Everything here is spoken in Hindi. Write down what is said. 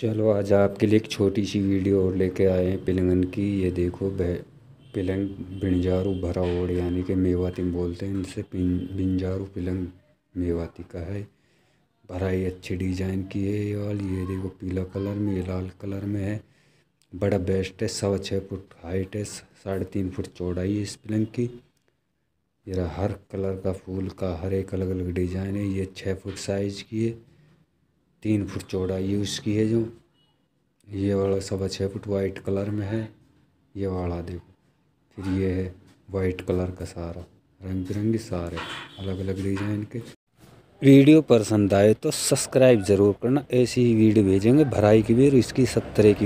चलो आज आपके लिए एक छोटी सी वीडियो और लेके आए हैं पिलंगन की ये देखो पिलंग बिंजारू भरा ओड़ यानी कि मेवाती बोलते हैं इनसे बिंजारू पिलंग मेवाती का है भरा ही अच्छी डिजाइन की है ये वाली ये देखो पीला कलर में ये लाल कलर में है बड़ा बेस्ट है सवा छः फुट हाइट है साढ़े तीन फुट चौड़ाई है इस पिलंग की ये हर कलर का फूल का हर एक अलग अलग डिज़ाइन है ये छः फुट साइज़ की है तीन फुट चौड़ा यूज़ उसकी है जो ये वाला सवा छः फुट वाइट कलर में है ये वाला देखो फिर ये है वाइट कलर का सारा रंग बिरंगे सारे अलग अलग डिजाइन के वीडियो पसंद आए तो सब्सक्राइब ज़रूर करना ऐसी ही वीडियो भेजेंगे भराई की भी और इसकी सब तरह की